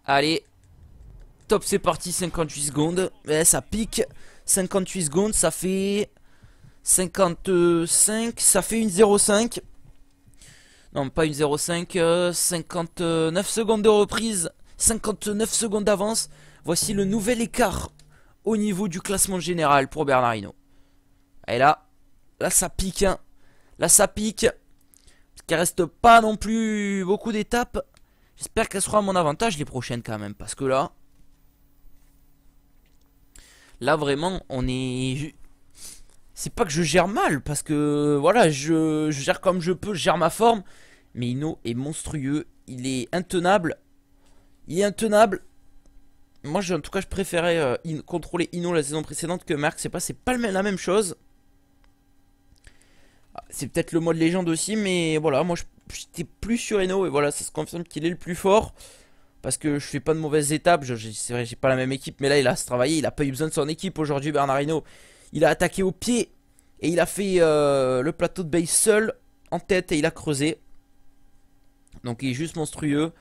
Allez. Top, c'est parti, 58 secondes. Eh, ça pique. 58 secondes, ça fait... 55, ça fait une 0,5. Non, pas une 0,5, 59 euh, secondes de reprise, 59 secondes d'avance. Voici le nouvel écart au niveau du classement général pour Bernardino. Et là, là ça pique, hein. Là ça pique qu'il reste pas non plus beaucoup d'étapes. J'espère qu'elle sera à mon avantage les prochaines quand même. Parce que là... Là vraiment on est... C'est pas que je gère mal parce que voilà je, gère comme je peux, je gère ma forme. Mais Ino est monstrueux, il est intenable. Il est intenable. Moi en tout cas je préférais euh, contrôler Ino la saison précédente que Marc. C'est pas, pas la même chose. C'est peut-être le mode légende aussi, mais voilà, moi j'étais plus sur Eno et voilà, ça se confirme qu'il est le plus fort. Parce que je fais pas de mauvaises étapes, c'est vrai j'ai pas la même équipe, mais là il a travaillé, il a pas eu besoin de son équipe aujourd'hui Bernard Eno. Il a attaqué au pied et il a fait euh, le plateau de base seul en tête et il a creusé. Donc il est juste monstrueux.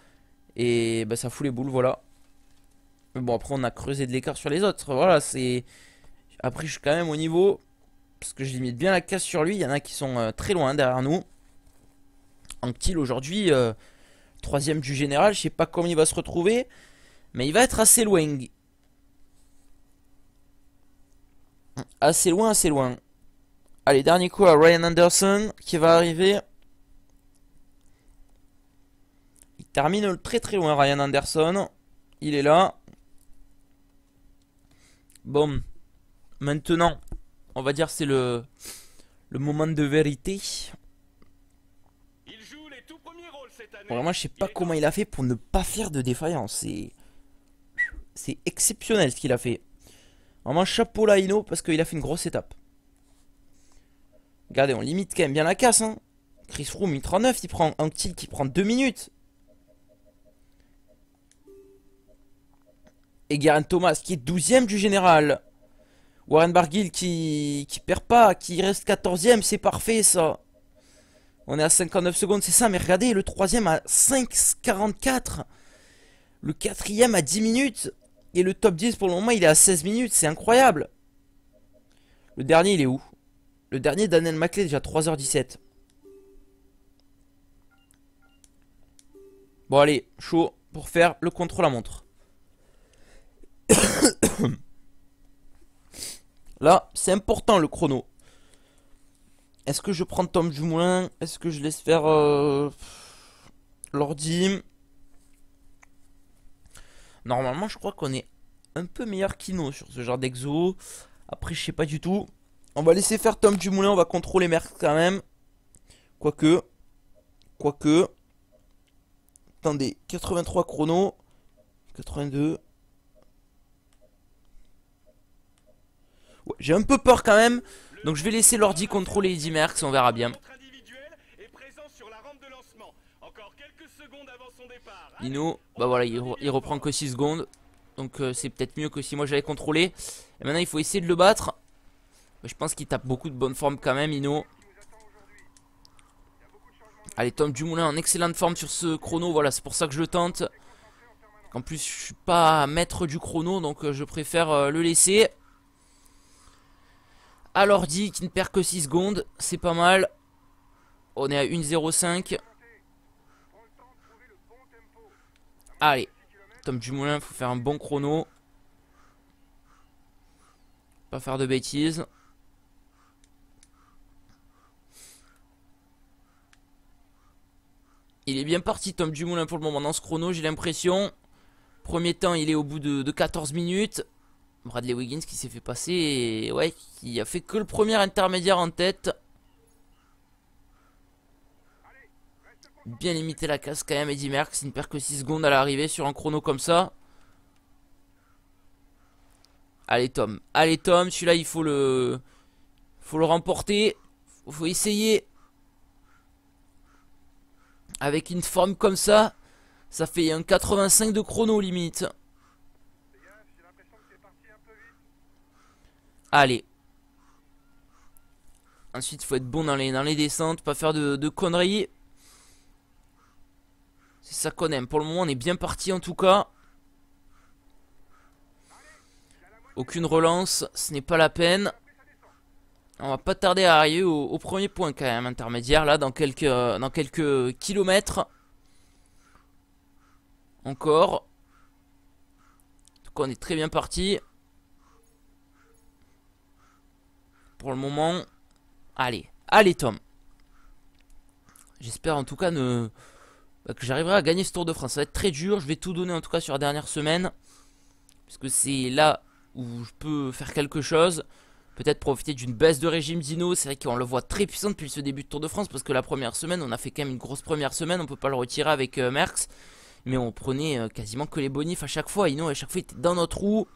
Et bah, ça fout les boules, voilà. bon, après, on a creusé de l'écart sur les autres. Voilà, c'est. Après, je suis quand même au niveau. Parce que je limite bien la casse sur lui. Il y en a qui sont euh, très loin derrière nous. Anctil aujourd'hui, euh, troisième du général. Je sais pas comment il va se retrouver. Mais il va être assez loin. Assez loin, assez loin. Allez, dernier coup à Ryan Anderson qui va arriver. Il termine très très loin, Ryan Anderson. Il est là. Bon. Maintenant, on va dire c'est le, le moment de vérité. Il joue les tout premiers rôles cette année. Vraiment, je sais pas comment il a fait pour ne pas faire de défaillance. C'est exceptionnel ce qu'il a fait. Vraiment, chapeau là, Hino, parce qu'il a fait une grosse étape. Regardez, on limite quand même bien la casse. Hein. Chris Froome, 1,39. il prend un kill qui prend 2 minutes. Et Garen Thomas qui est 12ème du général. Warren Barguil qui, qui perd pas, qui reste 14ème, c'est parfait ça. On est à 59 secondes, c'est ça, mais regardez, le troisième à 5,44. Le quatrième à 10 minutes. Et le top 10 pour le moment, il est à 16 minutes, c'est incroyable. Le dernier, il est où Le dernier, Daniel Maclay, déjà 3h17. Bon, allez, chaud pour faire le contrôle à montre. Là, c'est important le chrono. Est-ce que je prends Tom Dumoulin Est-ce que je laisse faire euh, l'ordi Normalement, je crois qu'on est un peu meilleur qu'Ino sur ce genre d'exo. Après, je sais pas du tout. On va laisser faire Tom Dumoulin, on va contrôler Merck quand même. Quoique. Quoique. Attendez, 83 chrono. 82. J'ai un peu peur quand même. Donc je vais laisser l'ordi contrôler Eddy Merckx, on verra bien. Inno bah voilà, il, reprend que 6 secondes. Donc euh, c'est peut-être mieux que si moi j'avais contrôlé. Et maintenant il faut essayer de le battre. je pense qu'il tape beaucoup de bonne forme quand même, Inno Allez, Tom Dumoulin en excellente forme sur ce chrono. Voilà, c'est pour ça que je le tente. En plus, je suis pas maître du chrono, donc euh, je préfère euh, le laisser. Alors l'ordi qui ne perd que 6 secondes. C'est pas mal. On est à 1.05. Allez. Tom Dumoulin, faut faire un bon chrono. Pas faire de bêtises. Il est bien parti Tom Dumoulin pour le moment dans ce chrono, j'ai l'impression. Premier temps, il est au bout de, de 14 minutes. Bradley Wiggins qui s'est fait passer et ouais, qui a fait que le premier intermédiaire en tête. Bien limité la casse quand même, Eddie Merckx. Il ne perd que 6 secondes à l'arrivée sur un chrono comme ça. Allez Tom, allez Tom, celui-là il faut le... Faut le remporter, Il faut essayer. Avec une forme comme ça, ça fait un 85 de chrono limite. Allez. Ensuite, faut être bon dans les, descentes, pas faire de, conneries. C'est ça qu'on aime. Pour le moment, on est bien parti en tout cas. Aucune relance, ce n'est pas la peine. On va pas tarder à arriver au, premier point quand même intermédiaire là dans quelques euh, dans quelques kilomètres. Encore. En tout cas on est très bien parti. Pour le moment, allez, allez Tom. J'espère en tout cas ne... Bah, que j'arriverai à gagner ce Tour de France. Ça va être très dur, je vais tout donner en tout cas sur la dernière semaine. Parce que c'est là où je peux faire quelque chose. Peut-être profiter d'une baisse de régime Dino. C'est vrai qu'on le voit très puissant depuis ce début de Tour de France. Parce que la première semaine, on a fait quand même une grosse première semaine. On peut pas le retirer avec euh, Merckx. Mais on prenait euh, quasiment que les bonifs à chaque fois. Ino, à chaque fois, était dans notre roue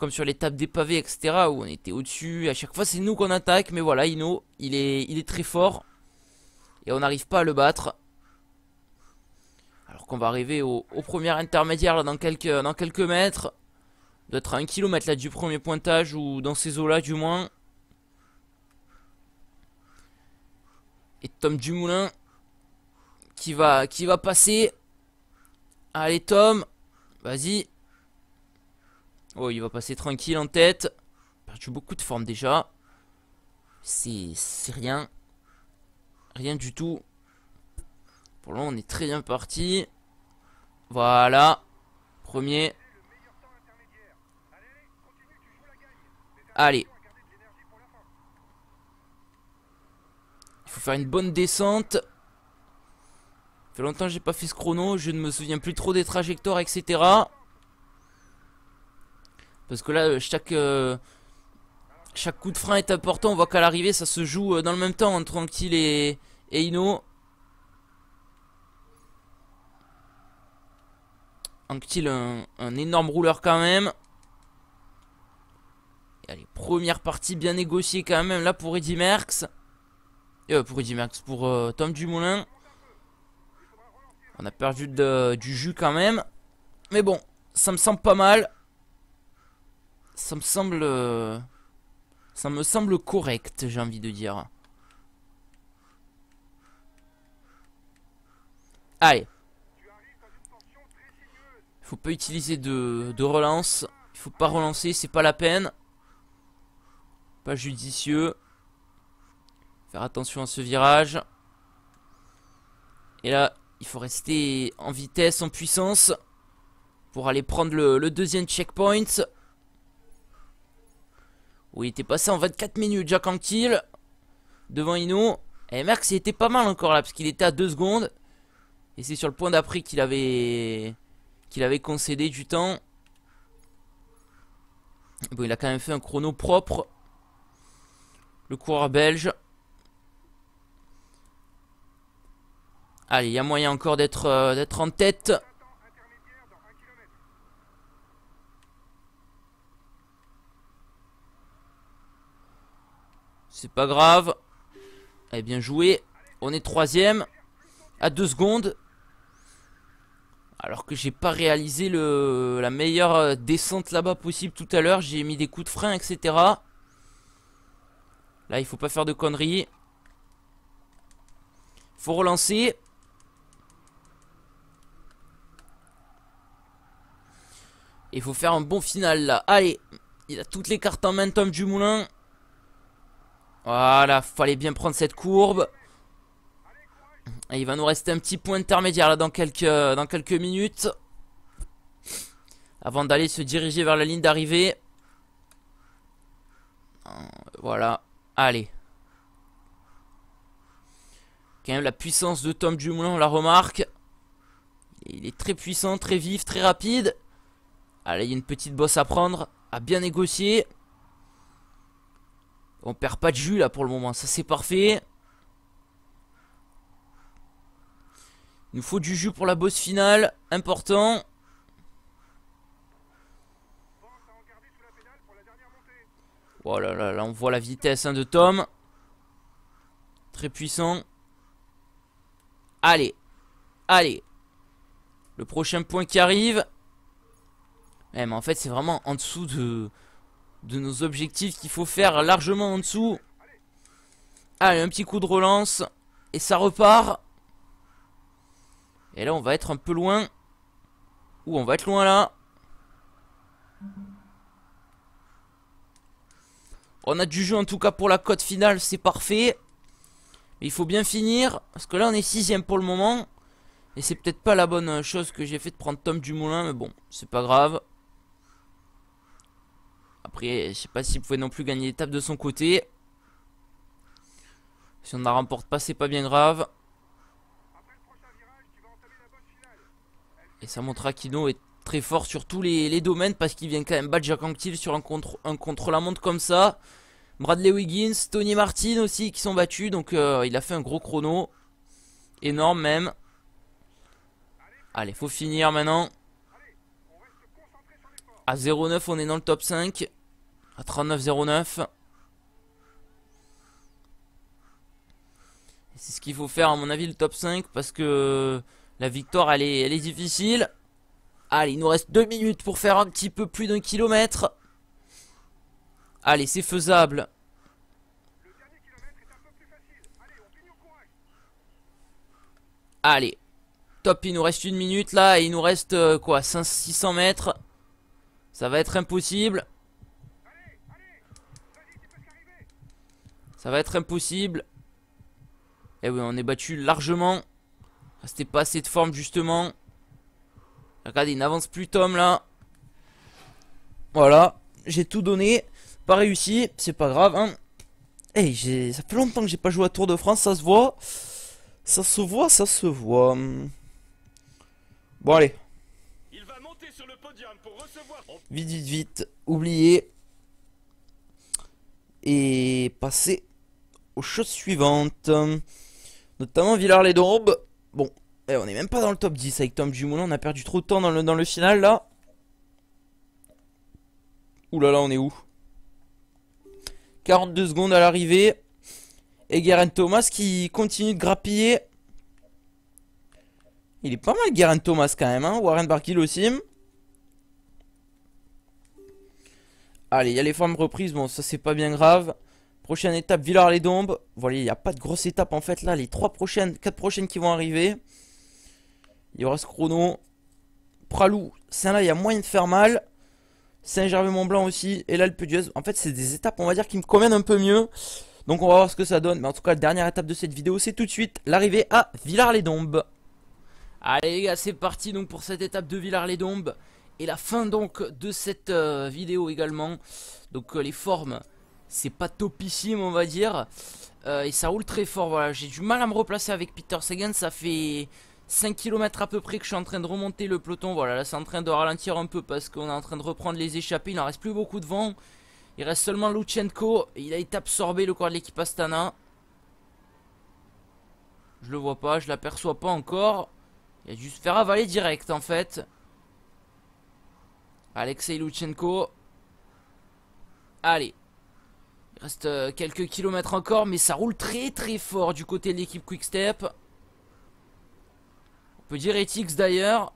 comme sur l'étape des pavés, etc., où on était au-dessus. À chaque fois, c'est nous qu'on attaque, mais voilà, Ino, il est, il est très fort. Et on n'arrive pas à le battre. Alors qu'on va arriver au, premier intermédiaire dans, quelques, dans quelques mètres. Doit être à 1 km là, du premier pointage, ou dans ces eaux-là, du moins. Et Tom Dumoulin qui va, qui va passer. Allez, Tom, vas-y. Oh, il va passer tranquille en tête. Perdu beaucoup de forme déjà. C'est rien. Rien du tout. Pour l'instant on est très bien parti. Voilà. Premier. Allez. Il faut faire une bonne descente. fait longtemps que j'ai pas fait ce chrono. Je ne me souviens plus trop des trajectoires, etc. Parce que là, chaque, euh, chaque coup de frein est important. On voit qu'à l'arrivée, ça se joue euh, dans le même temps entre tranquille et, Eino. Ino. un, énorme rouleur quand même. Et allez, première partie bien négociée quand même là pour Eddy Merckx. Euh, pour Eddy Merckx, pour Tom Dumoulin. On a perdu du jus quand même. Mais bon, ça me semble pas mal. Ça me semble... Euh, ça me semble correct, j'ai envie de dire. Allez. Faut pas utiliser de, relance. Il faut pas relancer, c'est pas la peine. Pas judicieux. Faire attention à ce virage. Et là, il faut rester en vitesse, en puissance. Pour aller prendre le deuxième checkpoint. Oui, il était passé en 24 minutes, Jack en kill. Devant Ino. Et eh, Merckx il était pas mal encore là, parce qu'il était à 2 secondes. Et c'est sur le point d'après qu'il avait... qu'il avait concédé du temps. Bon, il a quand même fait un chrono propre. Le coureur belge. Allez, il y a moyen encore d'être euh, en tête. C'est pas grave. Eh bien joué. On est troisième. À deux secondes. Alors que j'ai pas réalisé le, la meilleure euh, descente là-bas possible tout à l'heure. J'ai mis des coups de frein, etc. Là, il faut pas faire de conneries. Faut relancer. Il faut faire un bon final là. Allez, il a toutes les cartes en main Tom moulin voilà, fallait bien prendre cette courbe. il va nous rester un petit point intermédiaire là dans quelques, minutes. Avant d'aller se diriger vers la ligne d'arrivée. Voilà. Allez. Quand même la puissance de Tom Dumoulin, on la remarque. Il est très puissant, très vif, très rapide. Allez, il y a une petite bosse à prendre, à bien négocier. On perd pas de jus là pour le moment, ça c'est parfait. Il nous faut du jus pour la bosse finale, important. Oh là là, on voit la vitesse hein, de Tom. Très puissant. Allez, allez. Le prochain point qui arrive. Eh mais en fait c'est vraiment en dessous de de nos objectifs qu'il faut faire largement en dessous. Allez, un petit coup de relance. Et ça repart. Et là, on va être un peu loin. Ou on va être loin là. On a du jeu en tout cas pour la cote finale, c'est parfait. Mais il faut bien finir, parce que là on est sixième pour le moment. Et c'est peut-être pas la bonne chose que j'ai fait de prendre Tom Dumoulin, mais bon, c'est pas grave. Après, je sais pas s'il pouvait non plus gagner l'étape de son côté. Si on ne la remporte pas, c'est pas bien grave. Et ça montrera qu'Ino est très fort sur tous les, domaines parce qu'il vient quand même battre Jacques Til sur un contre-la-montre comme ça. Bradley Wiggins, Tony Martin aussi qui sont battus. Donc euh, il a fait un gros chrono. Énorme même. Allez, faut finir maintenant. À 0,9, on est dans le top 5. À 39,09. C'est ce qu'il faut faire, à mon avis, le top 5. Parce que la victoire, elle est, difficile. Allez, il nous reste 2 minutes pour faire un petit peu plus d'un kilomètre. Allez, c'est faisable. Allez. Top, il nous reste une minute là et il nous reste euh, quoi 500, 600 mètres. Ça va être impossible. Ça va être impossible. eh oui, on est battu largement. Ah, c'était pas assez de forme, justement. Regardez, il n'avance plus Tom, là. Voilà, j'ai tout donné. Pas réussi, c'est pas grave, hein. Eh, j'ai... ça fait longtemps que j'ai pas joué à Tour de France, ça se voit. Ça se voit, ça se voit. Bon, allez, vite, vite, vite, oublier et passer aux choses suivantes. Notamment Villars-les-Dombes. Bon, eh, on n'est même pas dans le top 10 avec Tom Dumoulin. On a perdu trop de temps dans le, dans le final là. Ouh là là, on est où 42 secondes à l'arrivée. Et Guerin Thomas qui continue de grappiller. Il est pas mal Guerin Thomas quand même. Hein Warren Barkill aussi. Allez, il y a les formes reprises. Bon, ça, c'est pas bien grave. Prochaine étape, Villars-les-Dombes. Voilà, il n'y a pas de grosse étape en fait là. Les trois prochaines, quatre prochaines qui vont arriver. Il y aura ce chrono. Pralou, Saint-là, il y a moyen de faire mal. Saint-Gervais-Mont-Blanc aussi. Et là, le Pudiez. En fait, c'est des étapes, on va dire, qui me conviennent un peu mieux. Donc, on va voir ce que ça donne. Mais en tout cas, la dernière étape de cette vidéo, c'est tout de suite l'arrivée à Villars-les-Dombes. Allez, les gars, c'est parti donc pour cette étape de Villars-les-Dombes et la fin donc de cette euh, vidéo également. Donc euh, les formes, c'est pas topissime on va dire. Euh, et ça roule très fort, voilà. J'ai du mal à me replacer avec Peter Sagan, ça fait 5 km à peu près que je suis en train de remonter le peloton. Voilà, là c'est en train de ralentir un peu parce qu'on est en train de reprendre les échappées. Il n'en reste plus beaucoup de vent. Il reste seulement Luchenko. Il a été absorbé le corps de l'équipe Astana. Je le vois pas, je l'aperçois pas encore. Il a dû se faire avaler direct en fait. Alexei Lutsenko Allez. Il reste euh, quelques kilomètres encore, mais ça roule très très fort du côté de l'équipe Quick Step. On peut dire Etix d'ailleurs.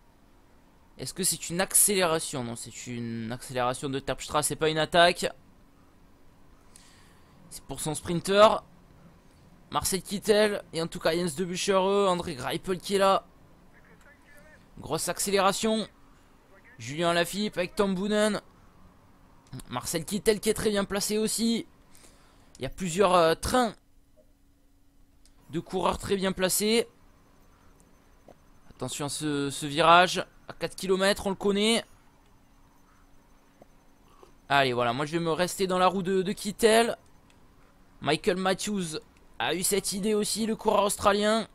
Est-ce que c'est une accélération Non, c'est une accélération de Terpstra, c'est pas une attaque. C'est pour son sprinter. Marcel Kittel et en tout cas Jens de André Greipel qui est là. Grosse accélération. Julien Lafilippe avec Tom Boonen. Marcel Kittel qui est très bien placé aussi. Il y a plusieurs euh, trains de coureurs très bien placés. Attention à ce, virage. À 4 km, on le connaît. Allez, voilà. Moi, je vais me rester dans la roue de, de Kittel. Michael Matthews a eu cette idée aussi, le coureur australien.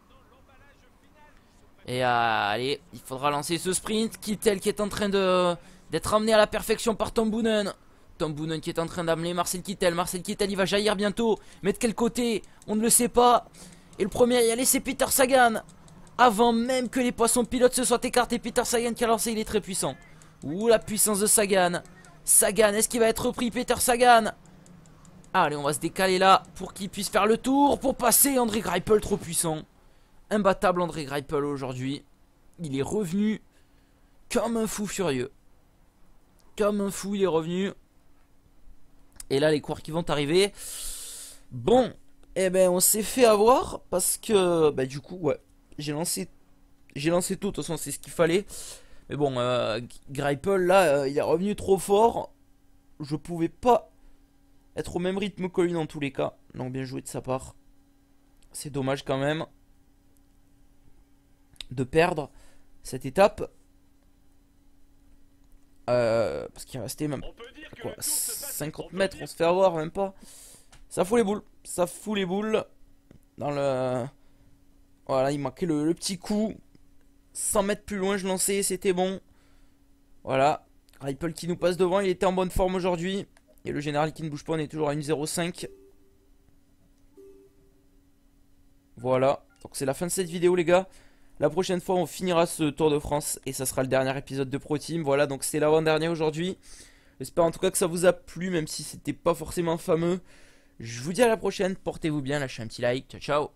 Et euh, allez, il faudra lancer ce sprint. Kittel qui est en train de d'être amené à la perfection par Tom Boonen. Tom Boonen qui est en train d'amener Marcel Kittel. Marcel Kittel, il va jaillir bientôt. Mais de quel côté On ne le sait pas. Et le premier à y aller, c'est Peter Sagan. Avant même que les poissons pilotes se soient écartés, Peter Sagan qui a lancé, il est très puissant. Ouh, la puissance de Sagan. Sagan, est-ce qu'il va être repris, Peter Sagan Allez, on va se décaler là pour qu'il puisse faire le tour, pour passer André Greipel, trop puissant. Imbattable André Greipel aujourd'hui. Il est revenu comme un fou furieux. Comme un fou, il est revenu. Et là, les cours qui vont arriver. Bon, eh ben, on s'est fait avoir parce que, bah, du coup, ouais, j'ai lancé, j'ai lancé tout. De toute façon, c'est ce qu'il fallait. Mais bon, euh, Greipel, là, euh, il est revenu trop fort. Je pouvais pas être au même rythme que lui dans tous les cas. Donc, bien joué de sa part. C'est dommage quand même de perdre cette étape. Euh, parce qu'il restait même 50 mètres, on se fait avoir même pas. Ça fout les boules, ça fout les boules. Dans le... Voilà, il manquait le, petit coup. 100 mètres plus loin, je lançais, c'était bon. Voilà, Ripple qui nous passe devant, il était en bonne forme aujourd'hui. Et le général qui ne bouge pas, on est toujours à 1.05. Voilà, donc c'est la fin de cette vidéo les gars. La prochaine fois, on finira ce Tour de France et ça sera le dernier épisode de Pro Team. Voilà, donc c'est l'avant-dernier aujourd'hui. J'espère en tout cas que ça vous a plu, même si c'était pas forcément fameux. Je vous dis à la prochaine, portez-vous bien, lâchez un petit like, ciao